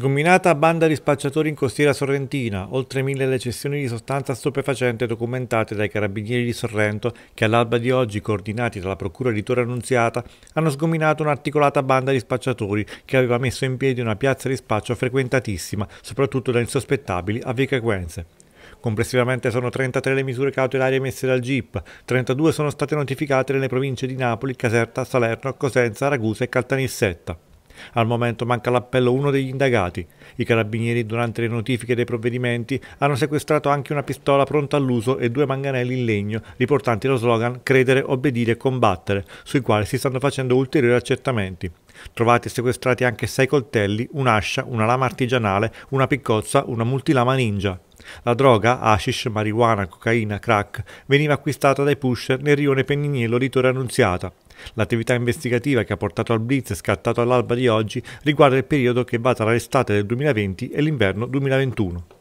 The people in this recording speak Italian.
Sgominata banda di spacciatori in costiera sorrentina, oltre mille le cessioni di sostanza stupefacente documentate dai carabinieri di Sorrento che all'alba di oggi, coordinati dalla procura di Torre Annunziata, hanno sgominato un'articolata banda di spacciatori che aveva messo in piedi una piazza di spaccio frequentatissima, soprattutto da insospettabili a avvicaquenze. Complessivamente sono 33 le misure cautelari emesse dal GIP, 32 sono state notificate nelle province di Napoli, Caserta, Salerno, Cosenza, Ragusa e Caltanissetta. Al momento manca l'appello uno degli indagati. I carabinieri durante le notifiche dei provvedimenti hanno sequestrato anche una pistola pronta all'uso e due manganelli in legno riportanti lo slogan credere, obbedire e combattere, sui quali si stanno facendo ulteriori accertamenti. Trovati e sequestrati anche sei coltelli, un'ascia, una lama artigianale, una piccozza, una multilama ninja. La droga, hashish, marijuana, cocaina, crack, veniva acquistata dai pusher nel rione Penniniello di Torre Annunziata. L'attività investigativa che ha portato al blitz scattato all'alba di oggi riguarda il periodo che va tra l'estate del 2020 e l'inverno 2021.